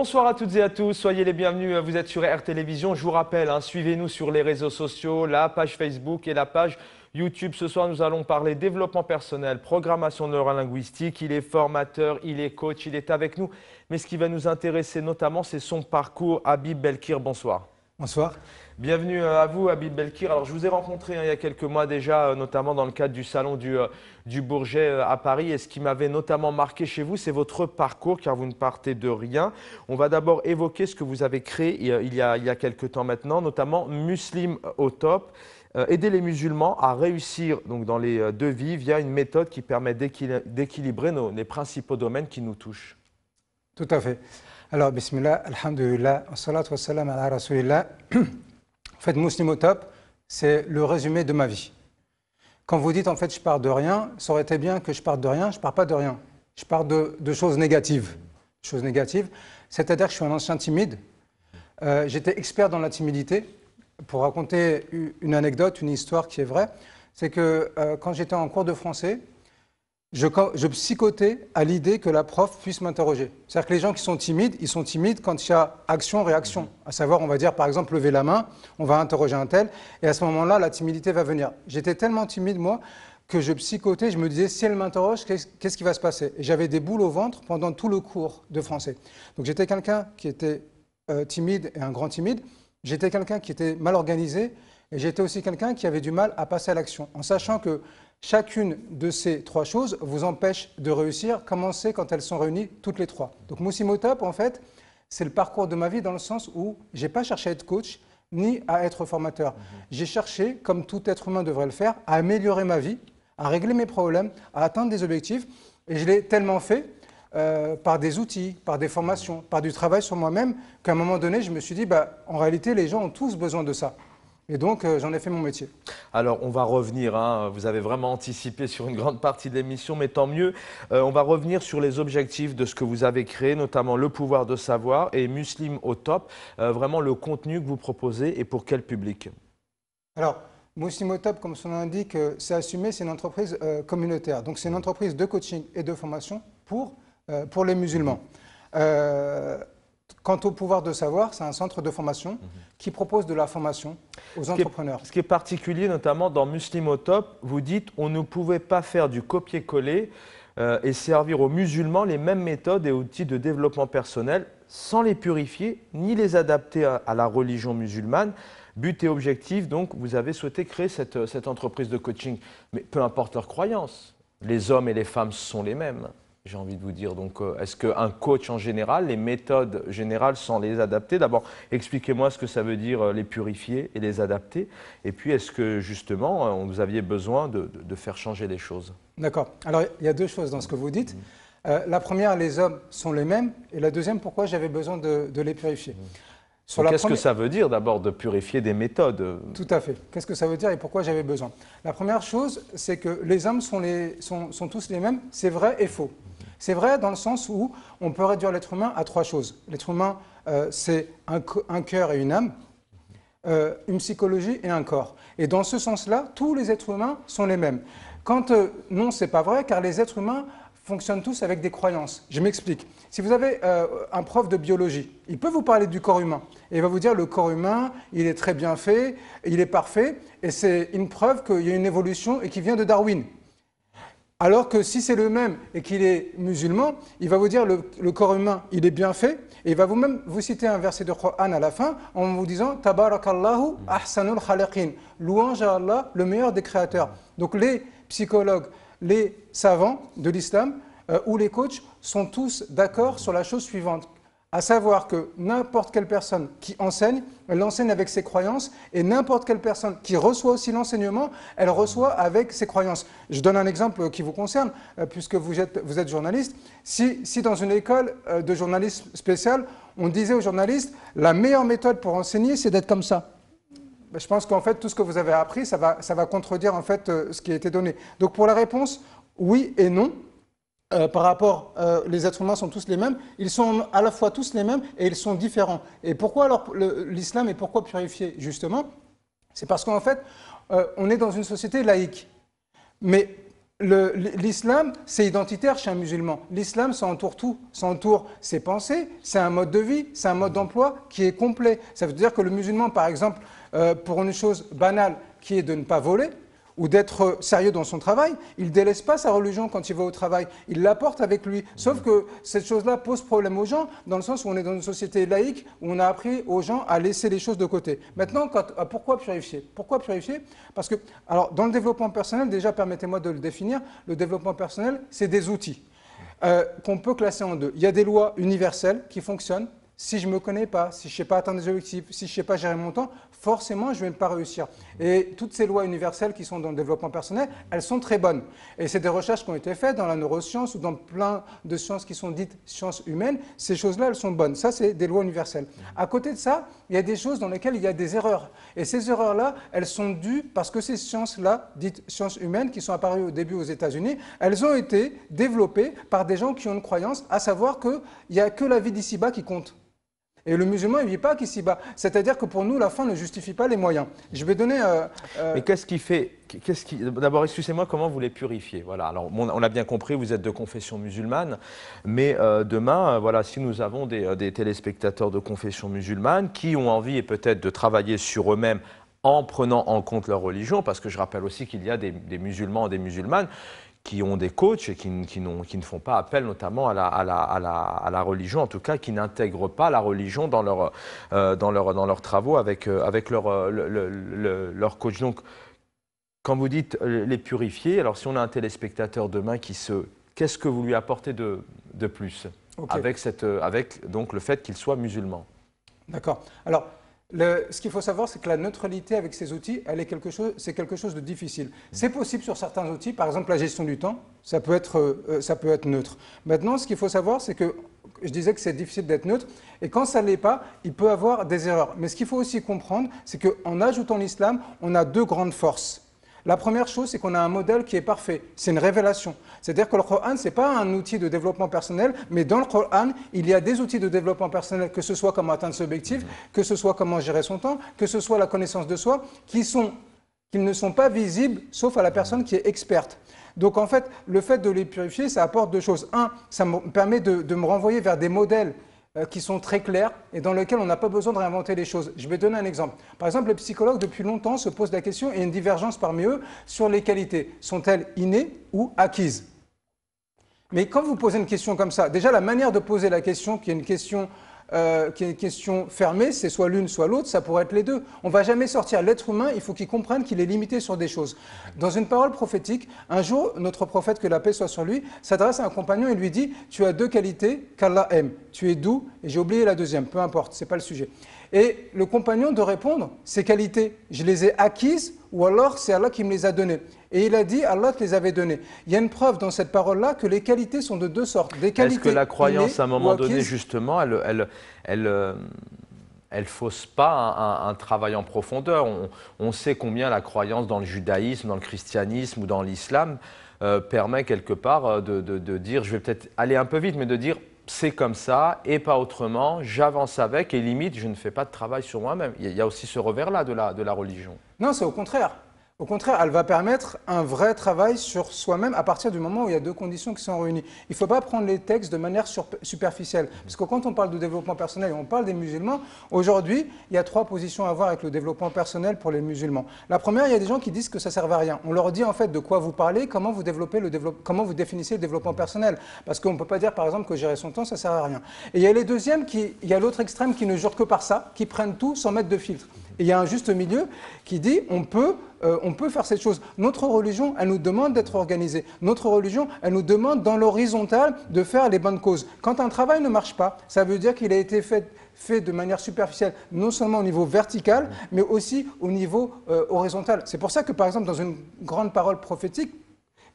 Bonsoir à toutes et à tous, soyez les bienvenus, vous êtes sur R Télévision. Je vous rappelle, hein, suivez-nous sur les réseaux sociaux, la page Facebook et la page YouTube. Ce soir, nous allons parler développement personnel, programmation neurolinguistique. Il est formateur, il est coach, il est avec nous. Mais ce qui va nous intéresser notamment, c'est son parcours. Habib Belkir, bonsoir. Bonsoir. Bienvenue euh, à vous, Habib Belkir. Alors, je vous ai rencontré hein, il y a quelques mois déjà, euh, notamment dans le cadre du salon du, euh, du Bourget à Paris. Et ce qui m'avait notamment marqué chez vous, c'est votre parcours, car vous ne partez de rien. On va d'abord évoquer ce que vous avez créé il y a, il y a quelques temps maintenant, notamment Muslim au top aider les musulmans à réussir donc, dans les deux vies via une méthode qui permet d'équilibrer les principaux domaines qui nous touchent. Tout à fait. Alors, bismillah, alhamdulillah, wa salam ala rasulillah. En fait, Muslim top, c'est le résumé de ma vie. Quand vous dites en fait je pars de rien, ça aurait été bien que je parte de rien, je pars pas de rien. Je pars de, choses négatives. Choses négatives, c'est-à-dire que je suis un ancien timide. Euh, j'étais expert dans la timidité. Pour raconter une anecdote, une histoire qui est vraie, c'est que euh, quand j'étais en cours de français, je, psychotais à l'idée que la prof puisse m'interroger. C'est-à-dire que les gens qui sont timides, ils sont timides quand il y a action-réaction. Mhm. À savoir, on va dire par exemple lever la main, on va interroger un tel, et à ce moment-là, la timidité va venir. J'étais tellement timide, moi, que je psychotais, je me disais, si elle m'interroge, qu'est-ce qui va se passer Et j'avais des boules au ventre pendant tout le cours de français. Donc j'étais quelqu'un qui était euh, timide et un grand timide. J'étais quelqu'un qui était mal organisé j'étais aussi quelqu'un qui avait du mal à passer à l'action, en sachant que chacune de ces trois choses vous empêche de réussir, commencer quand elles sont réunies toutes les trois. Donc Moussimotop, en fait, c'est le parcours de ma vie dans le sens où je n'ai pas cherché à être coach ni à être formateur. Mhm. J'ai cherché, comme tout être humain devrait le faire, à améliorer ma vie, à régler mes problèmes, à atteindre des objectifs. Et je l'ai tellement fait euh, par des outils, par des formations, par du travail sur moi-même, qu'à un moment donné, je me suis dit, bah, en réalité, les gens ont tous besoin de ça. Et donc, euh, j'en ai fait mon métier. Alors, on va revenir. Hein. vous avez vraiment anticipé sur une grande partie de l'émission, mais tant mieux. Euh, on va revenir sur les objectifs de ce que vous avez créé, notamment le pouvoir de savoir et Muslim au top. Euh, vraiment le contenu que vous proposez et pour quel public Alors, Muslim au top, comme son nom l'indique, c'est assumé, c'est une entreprise communautaire. Donc, c'est une entreprise de coaching et de formation pour, pour les musulmans. Quant au pouvoir de savoir, c'est un centre de formation mhm. qui propose de la formation aux entrepreneurs. ce qui est particulier, notamment dans Muslimotop, vous dites on ne pouvait pas faire du copier-coller euh, et servir aux musulmans les mêmes méthodes et outils de développement personnel sans les purifier ni les adapter à, la religion musulmane. But et objectif, donc, vous avez souhaité créer cette, cette entreprise de coaching. Mais peu importe leur croyance, les hommes et les femmes sont les mêmes j'ai envie de vous dire. Donc, euh, est-ce qu'un coach en général, les méthodes générales sont les adaptées D'abord, expliquez-moi ce que ça veut dire euh, les purifier et les adapter. Et puis, est-ce que justement, euh, vous aviez besoin de, faire changer les choses D'accord. Alors, il y a deux choses dans ce que vous dites. Mmh. la première, les hommes sont les mêmes. Et la deuxième, pourquoi j'avais besoin de, les purifier mmh. Qu'est-ce que ça veut dire d'abord de purifier des méthodes Tout à fait. Qu'est-ce que ça veut dire et pourquoi j'avais besoin La première chose, c'est que les hommes sont, sont tous les mêmes. C'est vrai et faux. C'est vrai dans le sens où on peut réduire l'être humain à trois choses. L'être humain, euh, c'est un, cœur et une âme, euh, une psychologie et un corps. Et dans ce sens-là, tous les êtres humains sont les mêmes. Quand euh, non, c'est pas vrai, car les êtres humains fonctionnent tous avec des croyances. Je m'explique. Si vous avez un prof de biologie, il peut vous parler du corps humain. Et il va vous dire le corps humain, il est très bien fait, il est parfait, et c'est une preuve qu'il y a une évolution et qui vient de Darwin. Alors que si c'est le même et qu'il est musulman, il va vous dire le, corps humain, il est bien fait, et il va vous même vous citer un verset de Coran à la fin en vous disant Tabarakallahu ahsanul khalaqin, louange à Allah, le meilleur des créateurs. Donc les psychologues, les savants de l'islam euh, ou les coachs sont tous d'accord sur la chose suivante à savoir que n'importe quelle personne qui enseigne, elle enseigne avec ses croyances, et n'importe quelle personne qui reçoit aussi l'enseignement, elle reçoit avec ses croyances. Je donne un exemple qui vous concerne, euh, puisque vous êtes, vous êtes journaliste. Si, dans une école euh, de journalisme spécial, on disait aux journalistes, la meilleure méthode pour enseigner, c'est d'être comme ça. Ben, je pense qu'en fait, tout ce que vous avez appris, ça va, ça va contredire en fait euh, ce qui a été donné. Donc pour la réponse, oui et non. Euh, par rapport, euh, les êtres humains sont tous les mêmes, ils sont à la fois tous les mêmes et ils sont différents. Et pourquoi alors l'islam et pourquoi purifier Justement, c'est parce qu'en fait, euh, on est dans une société laïque. Mais l'islam, c'est identitaire chez un musulman. L'islam, ça entoure tout. Ça entoure ses pensées, c'est un mode de vie, c'est un mode d'emploi qui est complet. Ça veut dire que le musulman, par exemple, pour une chose banale qui est de ne pas voler, ou d'être sérieux dans son travail, il délaisse pas sa religion quand il va au travail, il l'apporte avec lui. Sauf que cette chose-là pose problème aux gens, dans le sens où on est dans une société laïque, où on a appris aux gens à laisser les choses de côté. Maintenant, quand, ah, pourquoi purifier Pourquoi purifier Parce que, alors, dans le développement personnel, déjà, permettez-moi de le définir, le développement personnel, c'est des outils. Euh, qu'on peut classer en deux. Il y a des lois universelles qui fonctionnent, si je ne me connais pas, si je ne sais pas atteindre des objectifs, si je ne sais pas gérer mon temps, forcément, je ne vais pas réussir. Et toutes ces lois universelles qui sont dans le développement personnel, elles sont très bonnes. Et c'est des recherches qui ont été faites dans la neuroscience ou dans plein de sciences qui sont dites sciences humaines. Ces choses-là, elles sont bonnes. Ça, c'est des lois universelles. À côté de ça, il y a des choses dans lesquelles il y a des erreurs. Et ces erreurs-là, elles sont dues parce que ces sciences-là, dites sciences humaines, qui sont apparues au début aux États-Unis, elles ont été développées par des gens qui ont une croyance, à savoir qu'il n'y a que la vie d'ici-bas qui compte. Et le musulman, il ne vit pas qu'ici bas. C'est-à-dire que pour nous, la fin ne justifie pas les moyens. Je vais donner. Euh, euh Mais qu'est-ce qui fait. qui... D'abord, excusez-moi, comment vous les purifiez Voilà, alors on a bien compris, vous êtes de confession musulmane, mais euh, demain, euh, voilà, si nous avons des, téléspectateurs de confession musulmane qui ont envie peut-être de travailler sur eux-mêmes en prenant en compte leur religion, parce que je rappelle aussi qu'il y a des, des, musulmans et des musulmanes qui ont des coachs et qui, qui, qui ne font pas appel notamment à la, à, la, à, la, à la, religion, en tout cas qui n'intègrent pas la religion dans, leur, euh, dans, leur, dans leurs travaux avec, euh, avec leur, euh, leur coach. Donc, quand vous dites les purifier, alors si on a un téléspectateur demain qui se... Qu'est-ce que vous lui apportez de, de plus avec, cette, avec donc le fait qu'il soit musulman D'accord. Alors, ce qu'il faut savoir, c'est que la neutralité avec ces outils, elle est quelque chose, c'est quelque chose de difficile. C'est possible sur certains outils, par exemple la gestion du temps, ça peut être, euh, euh, ça peut être neutre. Maintenant, ce qu'il faut savoir, c'est que je disais que c'est difficile d'être neutre, et quand ça ne l'est pas, il peut avoir des erreurs. Mais ce qu'il faut aussi comprendre, c'est qu'en ajoutant l'islam, on a deux grandes forces. La première chose, c'est qu'on a un modèle qui est parfait. C'est une révélation. C'est-à-dire que le Coran, ce n'est pas un outil de développement personnel, mais dans le Coran, il y a des outils de développement personnel, que ce soit comment atteindre ses objectifs, que ce soit comment gérer son temps, que ce soit la connaissance de soi, qui sont qu'ils ne sont pas visibles sauf à la personne qui est experte. Donc en fait, le fait de les purifier, ça apporte deux choses. Un, ça me permet de me renvoyer vers des modèles euh, qui sont très claires et dans lesquelles on n'a pas besoin de réinventer les choses. Je vais donner un exemple. Par exemple, les psychologues, depuis longtemps, se posent la question, et une divergence parmi eux, sur les qualités. Sont-elles innées ou acquises Mais quand vous posez une question comme ça, déjà la manière de poser la question, qui est une question euh, qui est une question fermée, c'est soit l'une, soit l'autre, ça pourrait être les deux. On ne va jamais sortir. L'être humain, il faut qu'il comprenne qu'il est limité sur des choses. Dans une parole prophétique, un jour, notre prophète, que la paix soit sur lui, s'adresse à un compagnon et lui dit Tu as deux qualités qu'Allah aime. Tu es doux, et j'ai oublié la deuxième, peu importe, ce n'est pas le sujet. Et le compagnon de répondre Ces qualités, je les ai acquises, ou alors c'est Allah qui me les a données. Et il a dit, Allah te les avait donnés. Il y a une preuve dans cette parole-là que les qualités sont de deux sortes. Est-ce que la croyance, à un moment donné, justement, elle, elle, elle, euh, fausse pas un, travail en profondeur on, sait combien la croyance dans le judaïsme, dans le christianisme ou dans l'islam euh, permet quelque part euh, de, de dire, je vais peut-être aller un peu vite, mais de dire c'est comme ça et pas autrement, j'avance avec et limite, je ne fais pas de travail sur moi-même. Il y a aussi ce revers-là de la, de la religion. Non, c'est au contraire. Au contraire, elle va permettre un vrai travail sur soi-même à partir du moment où il y a deux conditions qui sont réunies. Il ne faut pas prendre les textes de manière superficielle. Parce que quand on parle de développement personnel et on parle des musulmans, aujourd'hui, il y a trois positions à voir avec le développement personnel pour les musulmans. La première, il y a des gens qui disent que ça ne sert à rien. On leur dit en fait de quoi vous parlez, comment vous, développez le comment vous définissez le développement personnel. Parce qu'on ne peut pas dire par exemple que gérer son temps, ça ne sert à rien. Et il y a les deuxièmes, qui... il y a l'autre extrême qui ne jure que par ça, qui prennent tout sans mettre de filtre. Et il y a un juste milieu qui dit on peut, euh, on peut faire cette chose. Notre religion, elle nous demande d'être organisée. Notre religion, elle nous demande dans l'horizontal de faire les bonnes causes. Quand un travail ne marche pas, ça veut dire qu'il a été fait de manière superficielle, non seulement au niveau vertical, mais aussi au niveau euh, horizontal. C'est pour ça que, par exemple, dans une grande parole prophétique,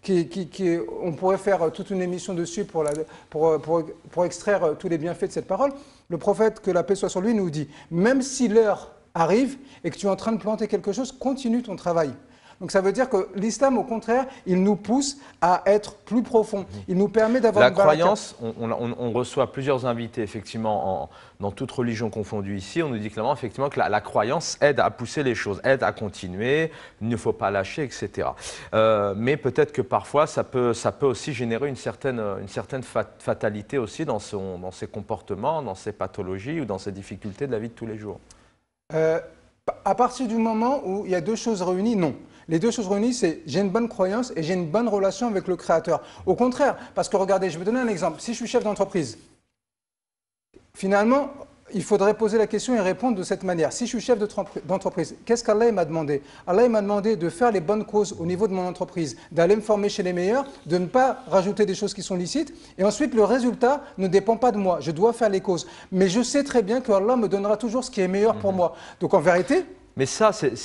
qui, on pourrait faire euh, toute une émission dessus pour, pour, pour extraire tous les bienfaits de cette parole, le prophète, que la paix soit sur lui, nous dit, même si l'heure arrive et que tu es en train de planter quelque chose, continue ton travail. Donc ça veut dire que l'islam, au contraire, il nous pousse à être plus profond. Mhm. Il nous permet d'avoir... La croyance, on, on, reçoit plusieurs invités, effectivement, dans toute religion confondue ici. On nous dit clairement, effectivement, que la, croyance aide à pousser les choses, aide à continuer, il ne faut pas lâcher, etc. Euh, mais peut-être que parfois, ça peut, aussi générer une certaine, fatalité aussi dans, dans ses comportements, dans ses pathologies ou dans ses difficultés de la vie de tous les jours. Euh, à partir du moment où il y a deux choses réunies, non. Les deux choses réunies, c'est j'ai une bonne croyance et j'ai une bonne relation avec le créateur. Au contraire, parce que regardez, je vais vous donner un exemple. Si je suis chef d'entreprise, finalement, il faudrait poser la question et répondre de cette manière. Si je suis chef d'entreprise, qu'est-ce qu'Allah m'a demandé Allah m'a demandé de faire les bonnes causes au niveau de mon entreprise, d'aller me former chez les meilleurs, de ne pas rajouter des choses qui sont licites. Et ensuite, le résultat ne dépend pas de moi. Je dois faire les causes. Mais je sais très bien que Allah me donnera toujours ce qui est meilleur pour mhm. moi. Donc en vérité... Mais ça, c'est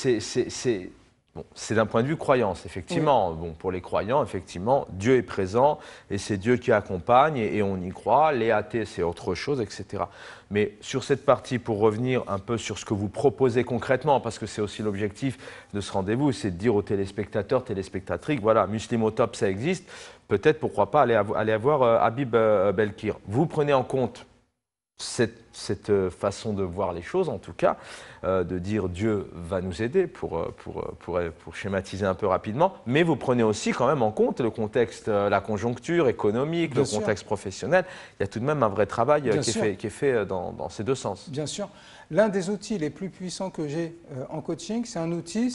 c'est d'un point de vue croyance, effectivement. Bon, pour les croyants, effectivement, Dieu est présent et c'est Dieu qui accompagne et, on y croit. Les athées, c'est autre chose, etc. Mais sur cette partie, pour revenir un peu sur ce que vous proposez concrètement, parce que c'est aussi l'objectif de ce rendez-vous, c'est de dire aux téléspectateurs, téléspectatrices, voilà, top, ça existe. Peut-être, pourquoi pas, aller, aller voir euh, Habib euh, Belkir. Vous prenez en compte cette cette euh, façon de voir les choses, en tout cas, euh, de dire Dieu va nous aider, pour, euh, pour, pour, schématiser un peu rapidement, mais vous prenez aussi quand même en compte le contexte, la conjoncture économique, le contexte professionnel. Il y a tout de même un vrai travail qui est, fait, dans, ces deux sens. Bien sûr. L'un des outils les plus puissants que j'ai en coaching, c'est un outil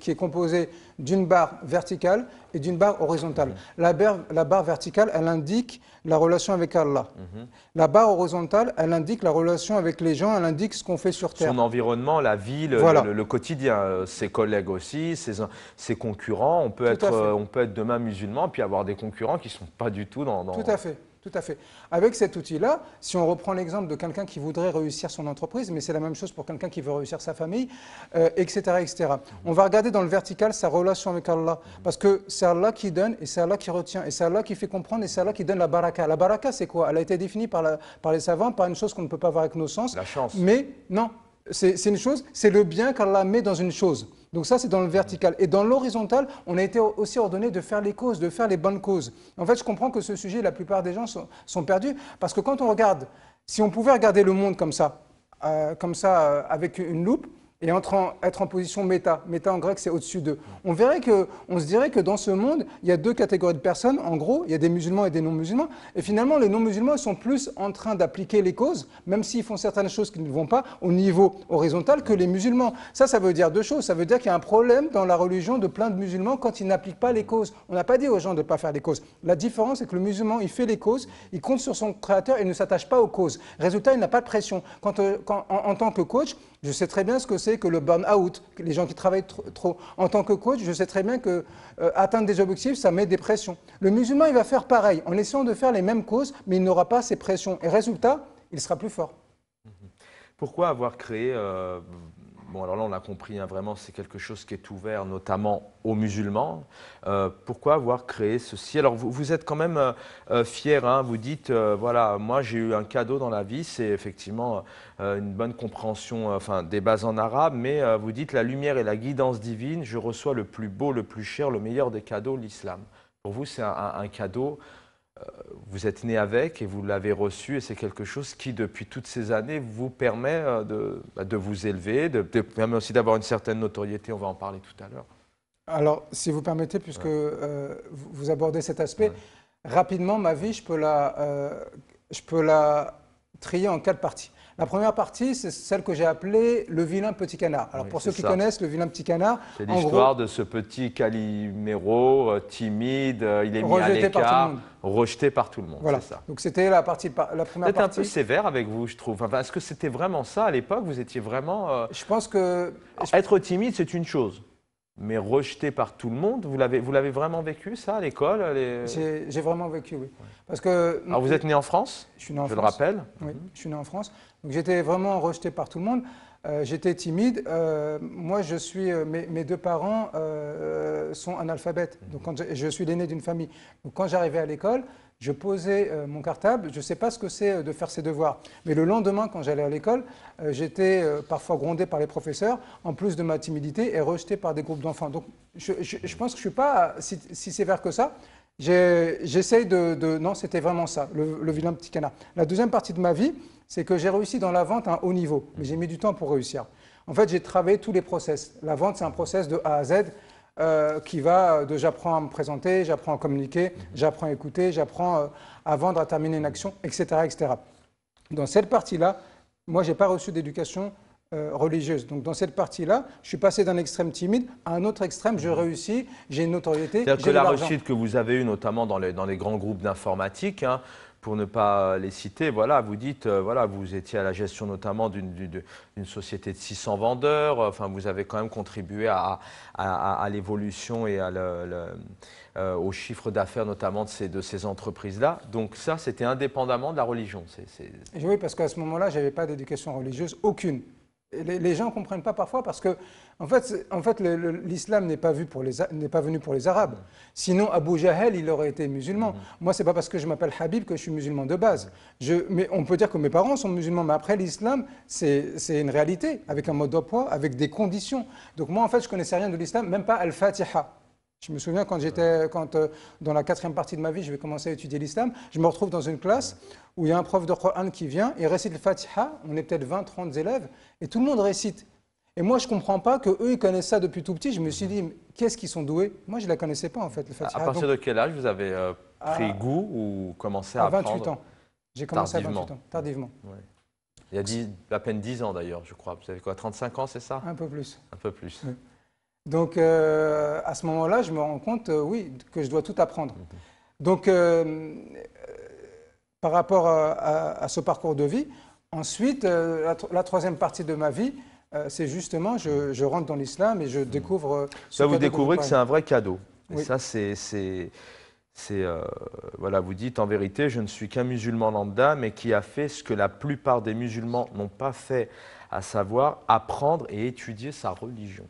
qui est composé d'une barre verticale et d'une barre horizontale. Mhm. La, barre, verticale, elle indique la relation avec Allah. Mhm. La barre horizontale, elle indique la relation avec les gens, elle indique ce qu'on fait sur Terre. Son environnement, la ville, le, quotidien, euh, ses collègues aussi, ses, ses concurrents. On peut, être, euh, on peut être demain musulman, puis avoir des concurrents qui ne sont pas du tout dans, dans... Tout à fait. Tout à fait. Avec cet outil-là, si on reprend l'exemple de quelqu'un qui voudrait réussir son entreprise, mais c'est la même chose pour quelqu'un qui veut réussir sa famille, etc., euh, etc. On va regarder dans le vertical sa relation avec Allah, parce que c'est Allah qui donne et c'est Allah qui retient, et c'est Allah qui fait comprendre et c'est Allah qui donne la baraka. La baraka, c'est quoi Elle a été définie par, par les savants par une chose qu'on ne peut pas voir avec nos sens. La chance. Mais non, c'est une chose, c'est le bien qu'Allah met dans une chose. Donc ça, c'est dans le vertical. Et dans l'horizontal, on a été aussi ordonné de faire les causes, de faire les bonnes causes. En fait, je comprends que ce sujet, la plupart des gens sont, perdus, parce que quand on regarde, si on pouvait regarder le monde comme ça, euh, comme ça, euh, avec une loupe, et être en position méta. Méta en grec, c'est au-dessus d'eux. On verrait que, on se dirait que dans ce monde, il y a deux catégories de personnes. En gros, il y a des musulmans et des non-musulmans. Et finalement, les non-musulmans sont plus en train d'appliquer les causes, même s'ils font certaines choses qui ne vont pas au niveau horizontal que les musulmans. Ça, ça veut dire deux choses. Ça veut dire qu'il y a un problème dans la religion de plein de musulmans quand ils n'appliquent pas les causes. On n'a pas dit aux gens de ne pas faire les causes. La différence, c'est que le musulman, il fait les causes, il compte sur son créateur et ne s'attache pas aux causes. Résultat, il n'a pas de pression. Quand, euh, en tant que coach, je sais très bien ce que c'est que le burn-out, les gens qui travaillent trop, En tant que coach, je sais très bien que euh, atteindre des objectifs, ça met des pressions. Le musulman, il va faire pareil, en essayant de faire les mêmes causes, mais il n'aura pas ces pressions. Et résultat, il sera plus fort. Pourquoi avoir créé euh, Bon, alors là, on l'a compris, hein, vraiment, c'est quelque chose qui est ouvert notamment aux musulmans. Euh, pourquoi avoir créé ceci Alors, vous, vous, êtes quand même fiers, euh, euh, fier, hein. vous dites, voilà, moi, j'ai eu un cadeau dans la vie, c'est effectivement une bonne compréhension enfin, des bases en arabe, mais vous dites, la lumière et la guidance divine, je reçois le plus beau, le plus cher, le meilleur des cadeaux, l'islam. Pour vous, c'est un, cadeau vous êtes né avec et vous l'avez reçu et c'est quelque chose qui, depuis toutes ces années, vous permet euh, de, bah, de vous élever, de, permet aussi d'avoir une certaine notoriété, on va en parler tout à l'heure. Alors, si vous permettez, puisque euh, vous abordez cet aspect, rapidement, ma vie, je peux la, euh, je peux la trier en quatre parties. La première partie, c'est celle que j'ai appelée le vilain petit canard. Alors pour ceux qui connaissent le vilain petit canard, c'est l'histoire de ce petit Calimero euh, timide, euh, il est mis à l'écart, rejeté par tout le monde. Voilà. Donc c'était la partie, la première partie. un peu sévère avec vous, je trouve. est-ce que c'était vraiment ça à l'époque Vous étiez vraiment. Euh, je pense que être timide, c'est une chose mais rejeté par tout le monde. Vous l'avez, vous l'avez vraiment vécu, ça, à l'école j'ai, vraiment vécu, oui. Parce que, Alors, vous êtes né en France Je suis né en France. Je le rappelle. Oui, mhm. je suis né en France. Donc, j'étais vraiment rejeté par tout le monde. Euh, j'étais timide. Euh, moi, je suis, euh, mes, deux parents sont analphabètes. Mhm. Donc, je, je suis l'aîné d'une famille. Donc, quand j'arrivais à l'école, je posais euh, mon cartable, je ne sais pas ce que c'est euh, de faire ses devoirs. Mais le lendemain, quand j'allais à l'école, euh, j'étais parfois grondé par les professeurs, en plus de ma timidité, et rejeté par des groupes d'enfants. Donc je, pense que je ne suis pas si, sévère que ça. J'essaye de, Non, c'était vraiment ça, le, le, vilain petit canard. La deuxième partie de ma vie, c'est que j'ai réussi dans la vente à un haut niveau, mais j'ai mis du temps pour réussir. En fait, j'ai travaillé tous les process. La vente, c'est un process de A à Z. Euh, qui va de j'apprends à me présenter, j'apprends à communiquer, j'apprends à écouter, j'apprends à euh, vendre, à terminer une action, etc. etc. Dans cette partie-là, moi, je n'ai pas reçu d'éducation euh, religieuse. Donc dans cette partie-là, je suis passé d'un extrême timide à un autre extrême, je réussis, j'ai une notoriété. C'est-à-dire que la réussite que vous avez eue, notamment dans les, dans les grands groupes d'informatique, hein, pour ne pas les citer, voilà, vous dites, euh, voilà, vous étiez à la gestion notamment d'une société de 600 vendeurs, euh, enfin, vous avez quand même contribué à, l'évolution et à euh, au chiffre d'affaires notamment de ces, de ces entreprises-là. Donc ça, c'était indépendamment de la religion. Oui, parce qu'à ce moment-là, je n'avais pas d'éducation religieuse, aucune les, gens ne comprennent pas parfois parce que, en fait, en fait l'islam n'est pas, pas venu pour les Arabes. Sinon, Abu Jahel, il aurait été musulman. Mm-hmm. Moi, ce n'est pas parce que je m'appelle Habib que je suis musulman de base. Mm-hmm. mais on peut dire que mes parents sont musulmans, mais après, l'islam, c'est une réalité, avec un mode d'emploi, avec des conditions. Donc moi, en fait, je ne connaissais rien de l'islam, même pas Al-Fatiha. Je me souviens quand j'étais, quand euh, dans la quatrième partie de ma vie, je vais commencer à étudier l'islam, je me retrouve dans une classe où il y a un prof de Coran qui vient et récite le Fatiha. On est peut-être 20, 30 élèves et tout le monde récite. Et moi, je ne comprends pas que eux ils connaissent ça depuis tout petit. Je me suis dit, qu'est-ce qu'ils sont doués Moi, je ne la connaissais pas, en fait, le Fatiha. À partir de quel âge vous avez euh, pris goût ou commencé à, à 28 ans. J'ai commencé à 28 ans, tardivement. Il y a à peine 10 ans, d'ailleurs, je crois. Vous avez quoi, 35 ans, c'est ça Un peu plus. Un peu plus. Donc euh, à ce moment-là, je me rends compte, euh, oui, que je dois tout apprendre. Mhm. Donc euh, par rapport à, ce parcours de vie, ensuite, la, troisième partie de ma vie, c'est justement, je, je, rentre dans l'islam et je mhm. découvre... Ça, vous découvrez que, c'est un vrai cadeau. Et ça, c'est... voilà, vous dites en vérité, je ne suis qu'un musulman lambda, mais qui a fait ce que la plupart des musulmans n'ont pas fait, à savoir apprendre et étudier sa religion.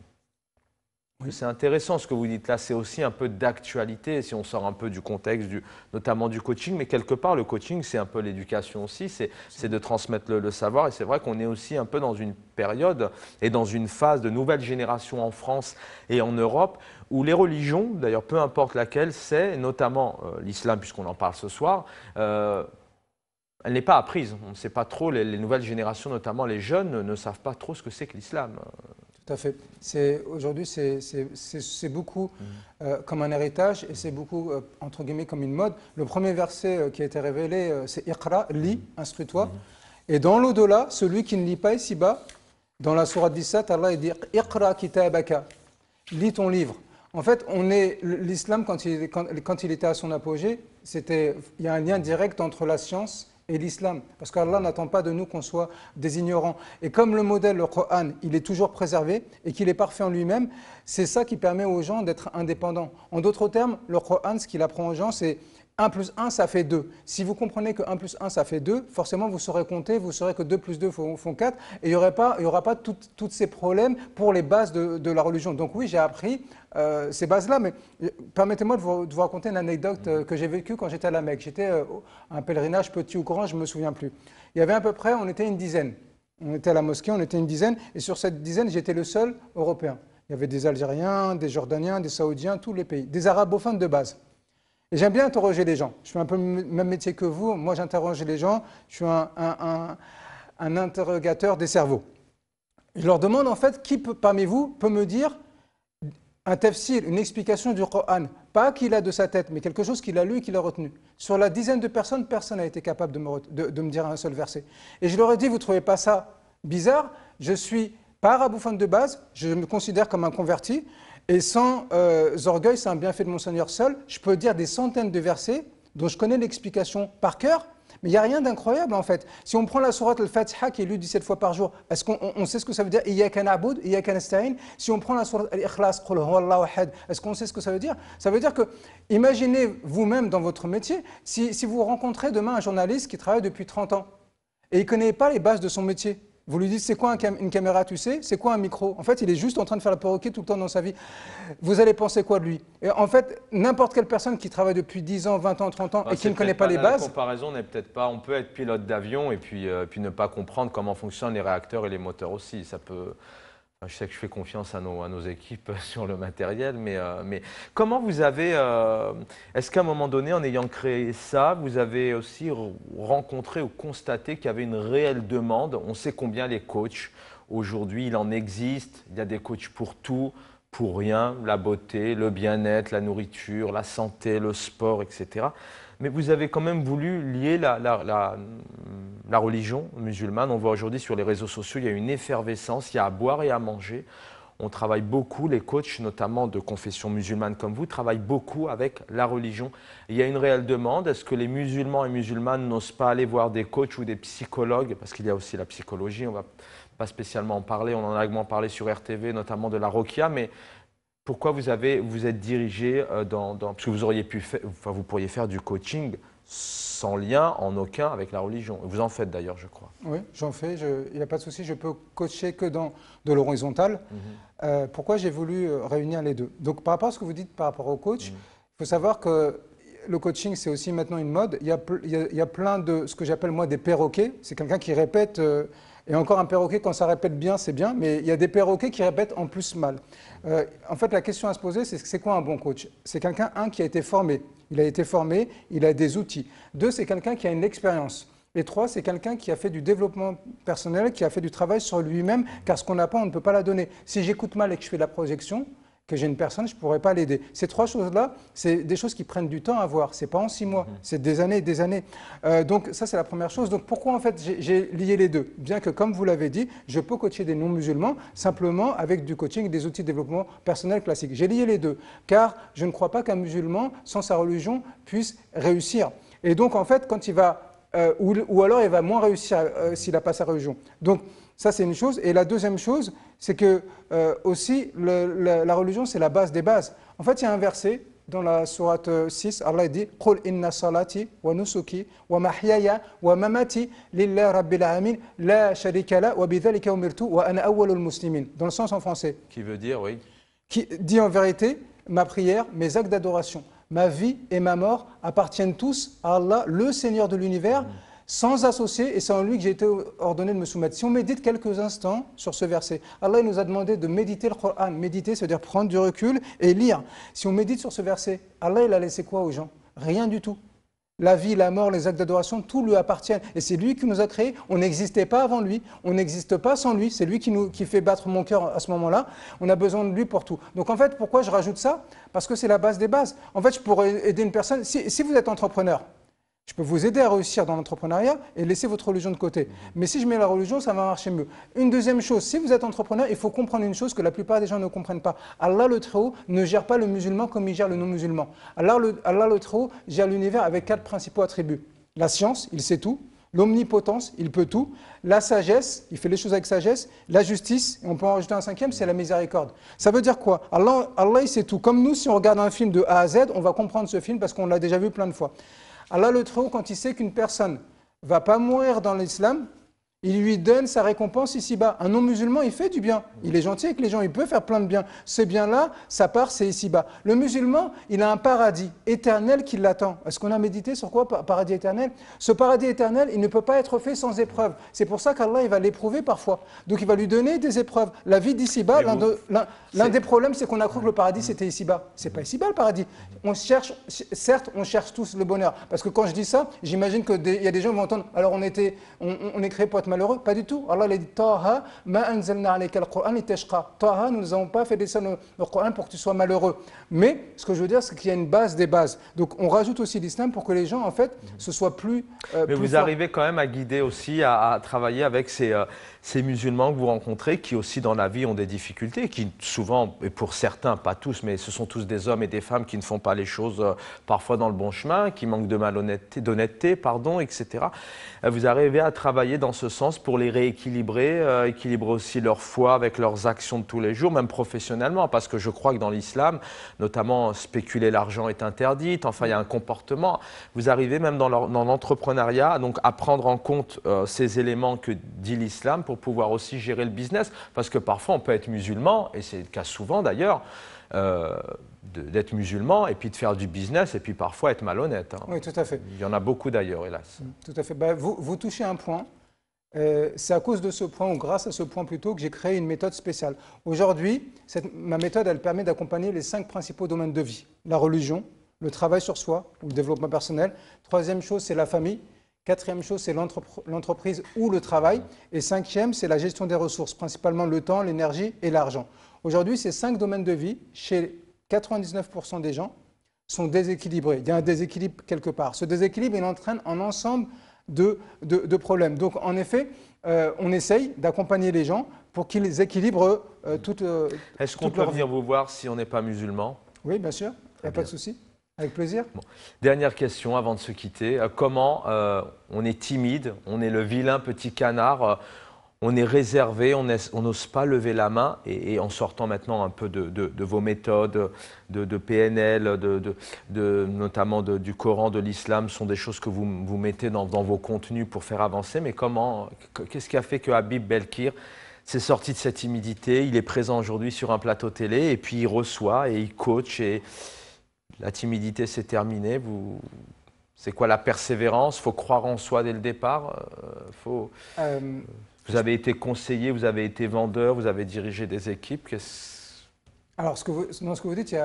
C'est intéressant ce que vous dites là, c'est aussi un peu d'actualité, si on sort un peu du contexte, notamment du coaching, mais quelque part le coaching c'est un peu l'éducation aussi, c'est de transmettre le, savoir et c'est vrai qu'on est aussi un peu dans une période et dans une phase de nouvelle génération en France et en Europe où les religions, d'ailleurs peu importe laquelle c'est, notamment euh, l'islam puisqu'on en parle ce soir, euh, elle n'est pas apprise, on ne sait pas trop, les nouvelles générations, notamment les jeunes, ne savent pas trop ce que c'est que l'islam. Tout à fait. Aujourd'hui, c'est beaucoup mm. euh, comme un héritage et c'est beaucoup, euh, entre guillemets, comme une mode. Le premier verset euh, qui a été révélé, c'est Iqra, lis, mm. instruis-toi. Mm. Et dans l'au-delà, celui qui ne lit pas ici-bas, dans la Sourate 17, Allah dit Iqra kitabaka, lis ton livre. En fait, on est l'islam quand il, il était à son apogée, c'était il y a un lien direct entre la science et l'islam. Parce qu'Allah n'attend pas de nous qu'on soit des ignorants. Et comme le modèle, le Coran, il est toujours préservé et qu'il est parfait en lui-même, c'est ça qui permet aux gens d'être indépendants. En d'autres termes, le Coran, ce qu'il apprend aux gens, c'est 1 plus 1, ça fait 2. Si vous comprenez que 1 plus 1, ça fait 2, forcément, vous saurez compter, vous saurez que 2 plus 2 font, 4, et il n'y aura pas, y tous ces problèmes pour les bases de, la religion. Donc oui, j'ai appris euh, ces bases-là, mais euh, permettez-moi de, vous, raconter une anecdote euh, que j'ai vécue quand j'étais à la Mecque. J'étais un pèlerinage petit ou grand, je ne me souviens plus. Il y avait à peu près, on était une dizaine. On était à la mosquée, on était une dizaine, et sur cette dizaine, j'étais le seul Européen. Il y avait des Algériens, des Jordaniens, des Saoudiens, tous les pays, des Arabes arabophones de base j'aime bien interroger les gens. Je fais un peu le même métier que vous. Moi, j'interroge les gens. Je suis un, interrogateur des cerveaux. Je leur demande en fait qui parmi vous peut me dire un tafsir, une explication du Coran, pas qu'il a de sa tête, mais quelque chose qu'il a lu et qu'il a retenu. Sur la dizaine de personnes, personne n'a été capable de me, dire un seul verset. Et je leur ai dit, vous ne trouvez pas ça bizarre Je suis pas arabophone de base, je me considère comme un converti, et sans euh, orgueil, c'est un bienfait de Monseigneur seul. Je peux dire des centaines de versets dont je connais l'explication par cœur, mais il n'y a rien d'incroyable en fait. Si on prend la sourate al-Fatiha qui est lue 17 fois par jour, est-ce qu'on sait ce que ça veut dire Si on prend la sourate al-Ikhlas, est-ce qu'on sait ce que ça veut dire Ça veut dire que, imaginez vous-même dans votre métier, si, si vous rencontrez demain un journaliste qui travaille depuis 30 ans et il ne connaît pas les bases de son métier, vous lui dites, c'est quoi une caméra, tu sais C'est quoi un micro En fait, il est juste en train de faire la perroquet tout le temps dans sa vie. Vous allez penser quoi de lui En fait, n'importe quelle personne qui travaille depuis 10 ans, 20 ans, 30 ans ah, et qui ne connaît pas, les bases... La comparaison n'est peut-être pas... On peut être pilote d'avion et puis, euh, puis ne pas comprendre comment fonctionnent les réacteurs et les moteurs aussi. Ça peut... Je sais que je fais confiance à nos, équipes sur le matériel, mais, euh, mais comment vous avez, euh, est-ce qu'à un moment donné, en ayant créé ça, vous avez aussi rencontré ou constaté qu'il y avait une réelle demande On sait combien les coachs, aujourd'hui, il en existe, il y a des coachs pour tout, pour rien, la beauté, le bien-être, la nourriture, la santé, le sport, etc mais vous avez quand même voulu lier la, religion musulmane. On voit aujourd'hui sur les réseaux sociaux, il y a une effervescence, il y a à boire et à manger. On travaille beaucoup, les coachs, notamment de confession musulmane comme vous, travaillent beaucoup avec la religion. Il y a une réelle demande. Est-ce que les musulmans et musulmanes n'osent pas aller voir des coachs ou des psychologues Parce qu'il y a aussi la psychologie, on ne va pas spécialement en parler. On en a également parlé sur RTV, notamment de la Rokia, mais pourquoi vous, avez, vous êtes dirigé euh, dans, Parce que vous, auriez pu faire, vous pourriez faire du coaching sans lien en aucun avec la religion. Vous en faites d'ailleurs, je crois. Oui, j'en fais. il n'y a pas de souci. Je peux coacher que dans de l'horizontal. Mhm. Euh, pourquoi j'ai voulu euh, réunir les deux Donc, par rapport à ce que vous dites par rapport au coach, mhm. il faut savoir que le coaching, c'est aussi maintenant une mode. Il y a, il y plein de ce que j'appelle moi des perroquets. C'est quelqu'un qui répète. Et encore un perroquet, quand ça répète bien, c'est bien, mais il y a des perroquets qui répètent en plus mal. Euh, en fait, la question à se poser, c'est c'est quoi un bon coach C'est quelqu'un, un, qui a été formé. Il a été formé, il a des outils. Deux, c'est quelqu'un qui a une expérience. Et trois, c'est quelqu'un qui a fait du développement personnel, qui a fait du travail sur lui-même, car ce qu'on n'a pas, on ne peut pas la donner. Si j'écoute mal et que je fais de la projection, que j'ai une personne, je ne pourrais pas l'aider. Ces trois choses-là, c'est des choses qui prennent du temps à voir. Ce n'est pas en six mois, mhm. c'est des années et des années. Euh, donc ça, c'est la première chose. Donc pourquoi en fait j'ai lié les deux Bien que, comme vous l'avez dit, je peux coacher des non-musulmans simplement avec du coaching des outils de développement personnel classique. J'ai lié les deux, car je ne crois pas qu'un musulman, sans sa religion, puisse réussir. Et donc en fait, quand il va... Euh, ou, ou, alors il va moins réussir euh, s'il n'a pas sa religion. Donc ça, c'est une chose. Et la deuxième chose, c'est que euh, aussi la religion c'est la base des bases. En fait, il y a un verset dans la sourate 6, euh, Allah dit "Qul inna salati wa nusuki wa mahyaya wa mamati lillah rabbil alamin la sharika la wa bidhalika umirtu wa ana awwalul muslimin." Dans le sens en français. Qui veut dire oui. Qui dit en vérité ma prière, mes actes d'adoration, ma vie et ma mort appartiennent tous à Allah, le Seigneur de l'univers. Mm sans associer, et c'est en lui que j'ai été ordonné de me soumettre. Si on médite quelques instants sur ce verset, Allah nous a demandé de méditer le Coran. Méditer, c'est-à-dire prendre du recul et lire. Si on médite sur ce verset, Allah, il a laissé quoi aux gens Rien du tout. La vie, la mort, les actes d'adoration, tout lui appartient. Et c'est lui qui nous a créés. On n'existait pas avant lui. On n'existe pas sans lui. C'est lui qui, nous, qui fait battre mon cœur à ce moment-là. On a besoin de lui pour tout. Donc en fait, pourquoi je rajoute ça Parce que c'est la base des bases. En fait, je pourrais aider une personne. si vous êtes entrepreneur, je peux vous aider à réussir dans l'entrepreneuriat et laisser votre religion de côté. Mhm. Mais si je mets la religion, ça va marcher mieux. Une deuxième chose, si vous êtes entrepreneur, il faut comprendre une chose que la plupart des gens ne comprennent pas. Allah le Très-Haut ne gère pas le musulman comme il gère le non-musulman. Allah le, Très-Haut gère l'univers avec quatre principaux attributs. La science, il sait tout. L'omnipotence, il peut tout. La sagesse, il fait les choses avec sagesse. La justice, et on peut en rajouter un cinquième, c'est la miséricorde. Ça veut dire quoi Allah, Allah, il sait tout. Comme nous, si on regarde un film de A à Z, on va comprendre ce film parce qu'on l'a déjà vu plein de fois. Allah le trouve quand il sait qu'une personne va pas mourir dans l'islam, il lui donne sa récompense ici-bas. Un non-musulman, il fait du bien. Il est gentil avec les gens, il peut faire plein de bien. Ce bien-là, sa part, c'est ici-bas. Le musulman, il a un paradis éternel qui l'attend. Est-ce qu'on a médité sur quoi, paradis éternel Ce paradis éternel, il ne peut pas être fait sans épreuve. C'est pour ça qu'Allah, il va l'éprouver parfois. Donc il va lui donner des épreuves. La vie d'ici-bas, l'un des problèmes, c'est qu'on a cru que le paradis, c'était ici-bas. n'est pas ici-bas le paradis. On cherche, certes, on cherche tous le bonheur. Parce que quand je dis ça, j'imagine qu'il y a des gens qui vont entendre, alors on, était, on, on est malheureux Pas du tout. Allah il dit Taha, ma anzalna alayka nous n'avons pas fait descendre le Qur'an pour que tu sois malheureux. Mais ce que je veux dire, c'est qu'il y a une base des bases. Donc on rajoute aussi l'islam pour que les gens, en fait, mhm. se soient plus. Euh, mais vous arrivez quand même à guider aussi, à, travailler avec euh, ces, musulmans que vous rencontrez qui aussi dans la vie ont des difficultés, qui souvent, et pour certains, pas tous, mais ce sont tous des hommes et des femmes qui ne font pas les choses euh, parfois dans le bon chemin, qui manquent de malhonnêteté, d'honnêteté, pardon, etc. Vous arrivez à travailler dans ce sens pour les rééquilibrer, euh, équilibrer aussi leur foi avec leurs actions de tous les jours, même professionnellement, parce que je crois que dans l'islam, notamment spéculer l'argent est interdit, enfin il y a un comportement. Vous arrivez même dans l'entrepreneuriat, donc à prendre en compte euh, ces éléments que dit l'islam pour pouvoir aussi gérer le business, parce que parfois on peut être musulman, et c'est le cas souvent d'ailleurs. Euh, d'être musulman et puis de faire du business et puis parfois être malhonnête. Hein. Oui, tout à fait. Il y en a beaucoup d'ailleurs, hélas. Tout à fait. Bah, vous touchez un point euh, c'est à cause de ce point, ou grâce à ce point plutôt, que j'ai créé une méthode spéciale. Aujourd'hui, ma méthode, elle permet d'accompagner les cinq principaux domaines de vie. La religion, le travail sur soi, ou le développement personnel. Troisième chose, c'est la famille. Quatrième chose, c'est l'entreprise ou le travail. Et cinquième, c'est la gestion des ressources, principalement le temps, l'énergie et l'argent. Aujourd'hui, ces cinq domaines de vie, chez 99% des gens, sont déséquilibrés. Il y a un déséquilibre quelque part. Ce déséquilibre, il entraîne en ensemble de, de, problèmes. Donc en effet, euh, on essaye d'accompagner les gens pour qu'ils équilibrent euh, toute, euh, Est-ce qu'on peut venir vous voir si on n'est pas musulman Oui, bien sûr, pas de souci. Avec plaisir. Dernière question avant de se quitter. comment on est timide, on est le vilain petit canard on est réservé, on n'ose pas lever la main. Et, en sortant maintenant un peu de, vos méthodes, de, de PNL, notamment du Coran, de l'islam, sont des choses que vous, mettez dans, vos contenus pour faire avancer. Mais comment, qu'est-ce qui a fait que Habib Belkir s'est sorti de cette timidité Il est présent aujourd'hui sur un plateau télé et puis il reçoit et il coach et la timidité s'est terminée. Vous, c'est quoi la persévérance Faut croire en soi dès le départ. Euh, faut. Euh, vous avez été conseiller, vous avez été vendeur, vous avez dirigé des équipes. Alors, ce que vous, dans ce que vous dites, il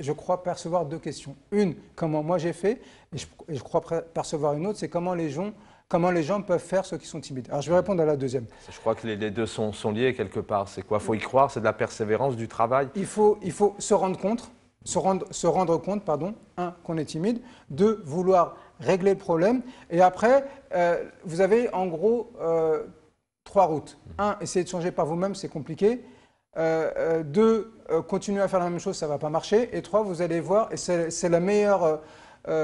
je crois percevoir deux questions. Une, comment moi j'ai fait, et je, crois percevoir une autre, c'est comment les gens comment les gens peuvent faire ceux qui sont timides. Alors je vais répondre à la deuxième. Je crois que les, deux sont, sont, liés quelque part. C'est quoi Il faut y croire, c'est de la persévérance, du travail. Il faut, il faut se rendre compte, se rendre, se rendre compte, pardon, un, qu'on est timide, deux, vouloir régler le problème, et après, euh, vous avez en gros euh, trois routes. Un, essayer de changer par vous-même, c'est compliqué. Euh, euh, deux, euh, continuer à faire la même chose, ça ne va pas marcher. Et trois, vous allez voir, et c'est la meilleure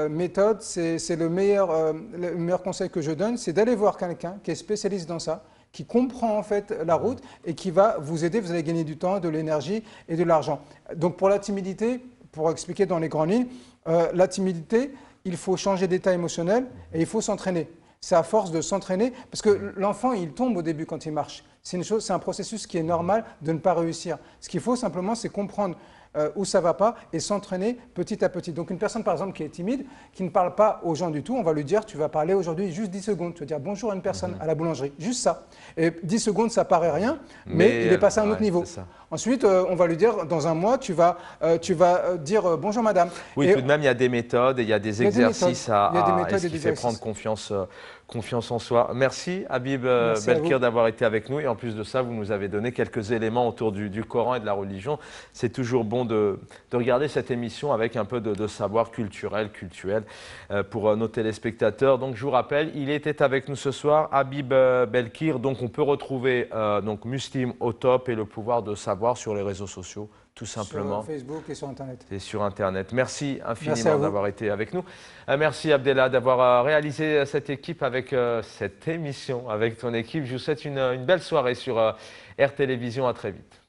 méthode, c'est le, meilleur, le meilleur conseil que je donne, c'est d'aller voir quelqu'un qui est spécialiste dans ça, qui comprend en fait la route et qui va vous aider. Vous allez gagner du temps, de l'énergie et de l'argent. Donc pour la timidité, pour expliquer dans les grandes lignes, la timidité, il faut changer d'état émotionnel et il faut s'entraîner c'est à force de s'entraîner, parce que l'enfant, il tombe au début quand il marche. C'est un processus qui est normal de ne pas réussir. Ce qu'il faut simplement, c'est comprendre euh, où ça ne va pas et s'entraîner petit à petit. Donc une personne par exemple qui est timide, qui ne parle pas aux gens du tout, on va lui dire tu vas parler aujourd'hui juste 10 secondes, tu vas dire bonjour à une personne mhm. à la boulangerie, juste ça. Et 10 secondes ça paraît rien, mais, il est passé à un euh, autre niveau. Ensuite, euh, on va lui dire dans un mois tu vas, tu vas dire bonjour madame. Oui, tout de même il y a des méthodes et il y a des exercices à, à, à ce fait prendre confiance confiance en soi. Merci Habib euh, Belkir d'avoir été avec nous. Et en plus de ça, vous nous avez donné quelques éléments autour du, Coran et de la religion. C'est toujours bon de, regarder cette émission avec un peu de, savoir culturel, culturel euh, pour euh, nos téléspectateurs. Donc je vous rappelle, il était avec nous ce soir, Habib Belkir. Donc on peut retrouver donc Muslim au top et le pouvoir de savoir sur les réseaux sociaux tout simplement. Sur Facebook et sur Internet. Et sur Internet. Merci infiniment d'avoir été avec nous. Euh, merci Abdella d'avoir euh, réalisé euh, cette équipe avec cette émission, avec ton équipe. Je vous souhaite une, belle soirée sur Air Télévision. À très vite.